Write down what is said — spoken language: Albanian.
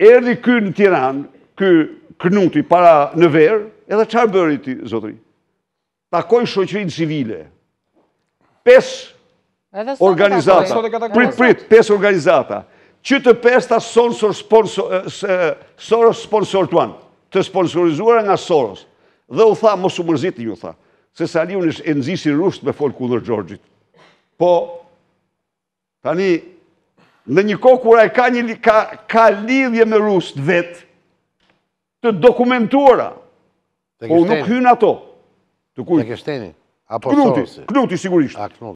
Erdi kërë në Tiran, kërë kënuti para në verë, edhe qarë bërë i ti, zotëri? Takoj shoqërinë civile. Pes organizata. Prit, prit, pes organizata. Që të pes ta sorës sponsor të anë, të sponsorizuar nga Soros. Dhe u tha, mos u mërzit një u tha, se Saliun është enzisi rusht me folë kundër Gjorgjit. Po, tani, në një kohë kura e ka një ka lidhje me rusët vetë të dokumentuara po nuk hynë ato të kujtë të kujtë, të knuti të sigurisht. të knuti.